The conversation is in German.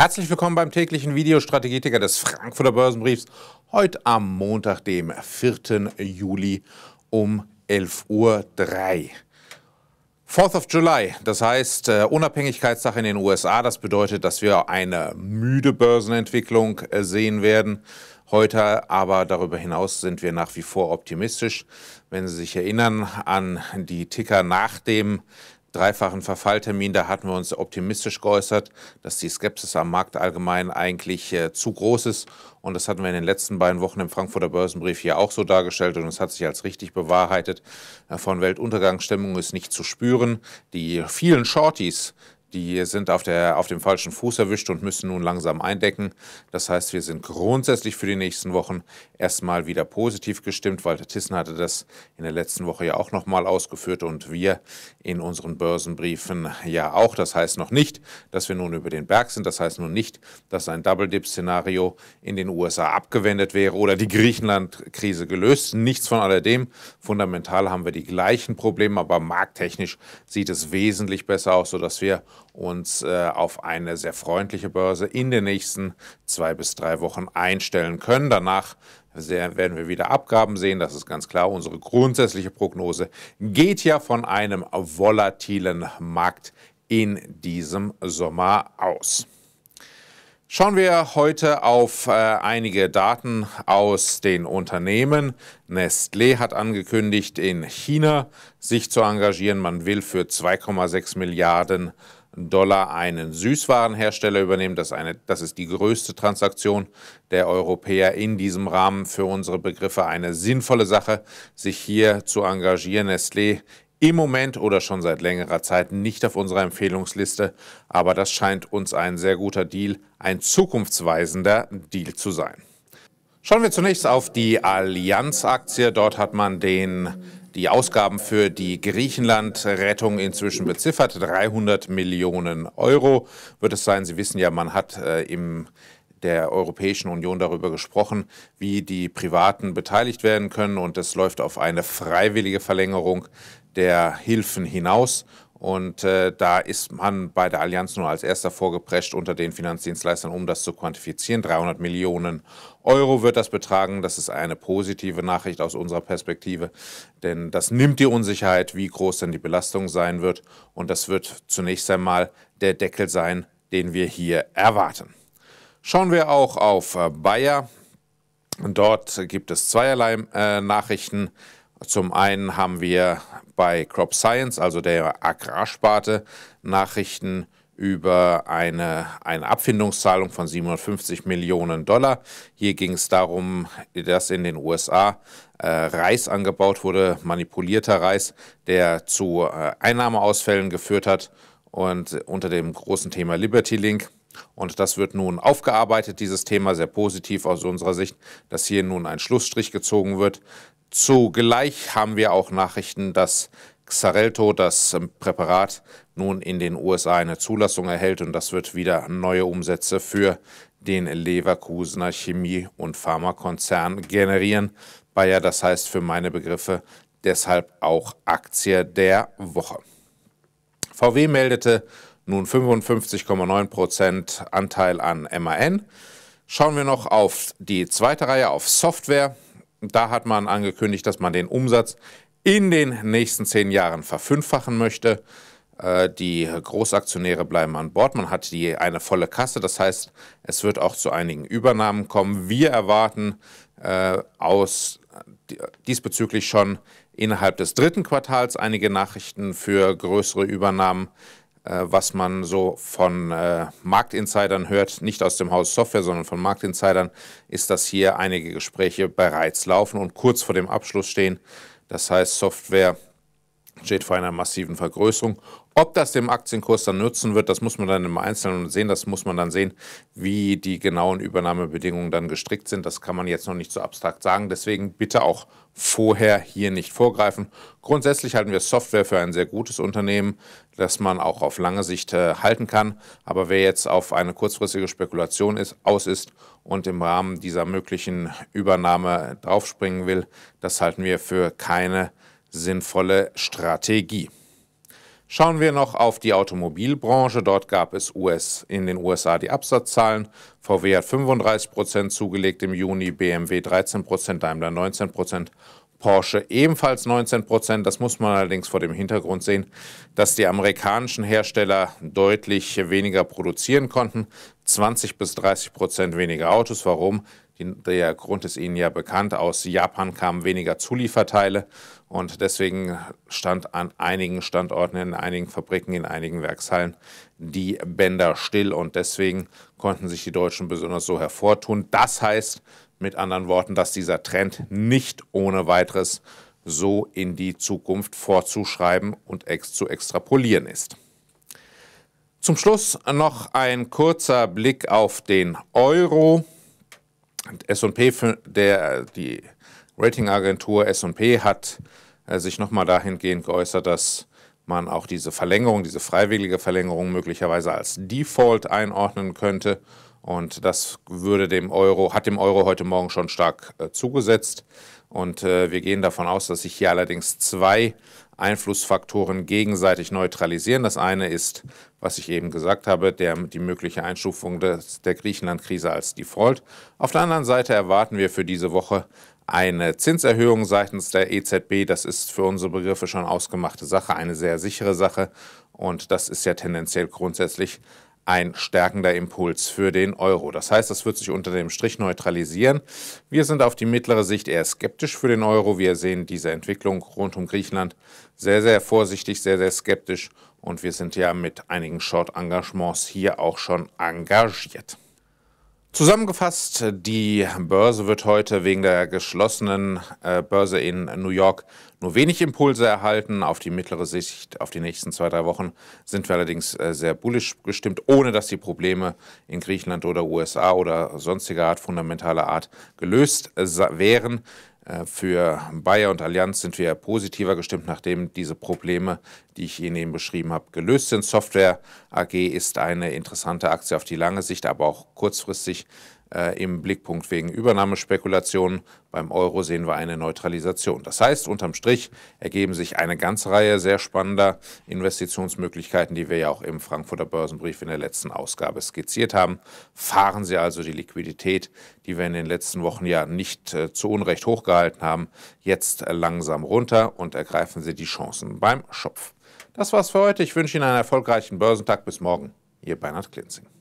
Herzlich willkommen beim täglichen Videostrategieticker des Frankfurter Börsenbriefs. Heute am Montag, dem 4. Juli um 11.03 Uhr. 4th of July, das heißt äh, Unabhängigkeitssache in den USA. Das bedeutet, dass wir eine müde Börsenentwicklung äh, sehen werden. Heute aber darüber hinaus sind wir nach wie vor optimistisch. Wenn Sie sich erinnern an die Ticker nach dem dreifachen Verfalltermin, da hatten wir uns optimistisch geäußert, dass die Skepsis am Markt allgemein eigentlich äh, zu groß ist. Und das hatten wir in den letzten beiden Wochen im Frankfurter Börsenbrief hier auch so dargestellt und es hat sich als richtig bewahrheitet. Äh, von Weltuntergangsstimmung ist nicht zu spüren. Die vielen Shorties, die sind auf, der, auf dem falschen Fuß erwischt und müssen nun langsam eindecken. Das heißt, wir sind grundsätzlich für die nächsten Wochen erstmal wieder positiv gestimmt. Walter Thyssen hatte das in der letzten Woche ja auch nochmal ausgeführt und wir in unseren Börsenbriefen ja auch. Das heißt noch nicht, dass wir nun über den Berg sind. Das heißt nun nicht, dass ein Double-Dip-Szenario in den USA abgewendet wäre oder die Griechenland-Krise gelöst. Nichts von alledem. Fundamental haben wir die gleichen Probleme, aber markttechnisch sieht es wesentlich besser aus, sodass wir uns äh, auf eine sehr freundliche Börse in den nächsten zwei bis drei Wochen einstellen können. Danach sehr, werden wir wieder Abgaben sehen, das ist ganz klar. Unsere grundsätzliche Prognose geht ja von einem volatilen Markt in diesem Sommer aus. Schauen wir heute auf äh, einige Daten aus den Unternehmen. Nestlé hat angekündigt, in China sich zu engagieren. Man will für 2,6 Milliarden Euro Dollar einen Süßwarenhersteller übernehmen. Das, eine, das ist die größte Transaktion der Europäer in diesem Rahmen für unsere Begriffe. Eine sinnvolle Sache, sich hier zu engagieren. Nestlé im Moment oder schon seit längerer Zeit nicht auf unserer Empfehlungsliste, aber das scheint uns ein sehr guter Deal, ein zukunftsweisender Deal zu sein. Schauen wir zunächst auf die Allianz-Aktie. Dort hat man den die Ausgaben für die Griechenland-Rettung inzwischen beziffert. 300 Millionen Euro wird es sein. Sie wissen ja, man hat äh, im der Europäischen Union darüber gesprochen, wie die Privaten beteiligt werden können. Und es läuft auf eine freiwillige Verlängerung der Hilfen hinaus. Und äh, da ist man bei der Allianz nur als erster vorgeprescht unter den Finanzdienstleistern, um das zu quantifizieren. 300 Millionen Euro wird das betragen. Das ist eine positive Nachricht aus unserer Perspektive, denn das nimmt die Unsicherheit, wie groß denn die Belastung sein wird. Und das wird zunächst einmal der Deckel sein, den wir hier erwarten. Schauen wir auch auf äh, Bayer. Dort gibt es zweierlei äh, Nachrichten. Zum einen haben wir bei Crop Science, also der Agrarsparte, Nachrichten über eine, eine Abfindungszahlung von 750 Millionen Dollar. Hier ging es darum, dass in den USA äh, Reis angebaut wurde, manipulierter Reis, der zu äh, Einnahmeausfällen geführt hat. Und unter dem großen Thema Liberty Link und das wird nun aufgearbeitet, dieses Thema, sehr positiv aus unserer Sicht, dass hier nun ein Schlussstrich gezogen wird. Zugleich haben wir auch Nachrichten, dass Xarelto, das ähm, Präparat, nun in den USA eine Zulassung erhält und das wird wieder neue Umsätze für den Leverkusener Chemie- und Pharmakonzern generieren. Bayer, das heißt für meine Begriffe deshalb auch Aktie der Woche. VW meldete nun 55,9% Anteil an MAN. Schauen wir noch auf die zweite Reihe, auf Software. Da hat man angekündigt, dass man den Umsatz in den nächsten zehn Jahren verfünffachen möchte. Äh, die Großaktionäre bleiben an Bord. Man hat die eine volle Kasse. Das heißt, es wird auch zu einigen Übernahmen kommen. Wir erwarten äh, aus diesbezüglich schon innerhalb des dritten Quartals einige Nachrichten für größere Übernahmen. Äh, was man so von äh, Marktinsidern hört, nicht aus dem Haus Software, sondern von Marktinsidern, ist, dass hier einige Gespräche bereits laufen und kurz vor dem Abschluss stehen. Das heißt, Software steht vor einer massiven Vergrößerung. Ob das dem Aktienkurs dann nutzen wird, das muss man dann im Einzelnen sehen. Das muss man dann sehen, wie die genauen Übernahmebedingungen dann gestrickt sind. Das kann man jetzt noch nicht so abstrakt sagen. Deswegen bitte auch vorher hier nicht vorgreifen. Grundsätzlich halten wir Software für ein sehr gutes Unternehmen, das man auch auf lange Sicht äh, halten kann. Aber wer jetzt auf eine kurzfristige Spekulation ist, aus ist und im Rahmen dieser möglichen Übernahme draufspringen will, das halten wir für keine sinnvolle Strategie. Schauen wir noch auf die Automobilbranche. Dort gab es US, in den USA die Absatzzahlen. VW hat 35 Prozent zugelegt im Juni, BMW 13 Prozent, Daimler 19 Prozent Porsche ebenfalls 19 Prozent. Das muss man allerdings vor dem Hintergrund sehen, dass die amerikanischen Hersteller deutlich weniger produzieren konnten. 20 bis 30 Prozent weniger Autos. Warum? Der Grund ist Ihnen ja bekannt. Aus Japan kamen weniger Zulieferteile und deswegen stand an einigen Standorten, in einigen Fabriken, in einigen Werkshallen die Bänder still und deswegen konnten sich die Deutschen besonders so hervortun. Das heißt, mit anderen Worten, dass dieser Trend nicht ohne weiteres so in die Zukunft vorzuschreiben und ex zu extrapolieren ist. Zum Schluss noch ein kurzer Blick auf den Euro. S&P, die Ratingagentur S&P hat äh, sich nochmal dahingehend geäußert, dass man auch diese Verlängerung, diese freiwillige Verlängerung möglicherweise als Default einordnen könnte und das würde dem Euro, hat dem Euro heute Morgen schon stark äh, zugesetzt. Und äh, wir gehen davon aus, dass sich hier allerdings zwei Einflussfaktoren gegenseitig neutralisieren. Das eine ist, was ich eben gesagt habe, der, die mögliche Einstufung des, der Griechenland-Krise als Default. Auf der anderen Seite erwarten wir für diese Woche eine Zinserhöhung seitens der EZB. Das ist für unsere Begriffe schon ausgemachte Sache, eine sehr sichere Sache. Und das ist ja tendenziell grundsätzlich ein stärkender Impuls für den Euro. Das heißt, das wird sich unter dem Strich neutralisieren. Wir sind auf die mittlere Sicht eher skeptisch für den Euro. Wir sehen diese Entwicklung rund um Griechenland sehr, sehr vorsichtig, sehr, sehr skeptisch. Und wir sind ja mit einigen Short-Engagements hier auch schon engagiert. Zusammengefasst, die Börse wird heute wegen der geschlossenen äh, Börse in New York nur wenig Impulse erhalten. Auf die mittlere Sicht, auf die nächsten zwei, drei Wochen sind wir allerdings äh, sehr bullisch gestimmt, ohne dass die Probleme in Griechenland oder USA oder sonstiger Art, fundamentaler Art gelöst äh, wären. Äh, für Bayer und Allianz sind wir positiver gestimmt, nachdem diese Probleme, die ich Ihnen eben beschrieben habe, gelöst sind. Software AG ist eine interessante Aktie auf die lange Sicht, aber auch kurzfristig äh, im Blickpunkt wegen Übernahmespekulationen. Beim Euro sehen wir eine Neutralisation. Das heißt, unterm Strich ergeben sich eine ganze Reihe sehr spannender Investitionsmöglichkeiten, die wir ja auch im Frankfurter Börsenbrief in der letzten Ausgabe skizziert haben. Fahren Sie also die Liquidität, die wir in den letzten Wochen ja nicht äh, zu Unrecht hochgehalten haben, jetzt äh, langsam runter und ergreifen Sie die Chancen beim Schopf. Das war's für heute. Ich wünsche Ihnen einen erfolgreichen Börsentag. Bis morgen. Ihr Bernhard Klinzing.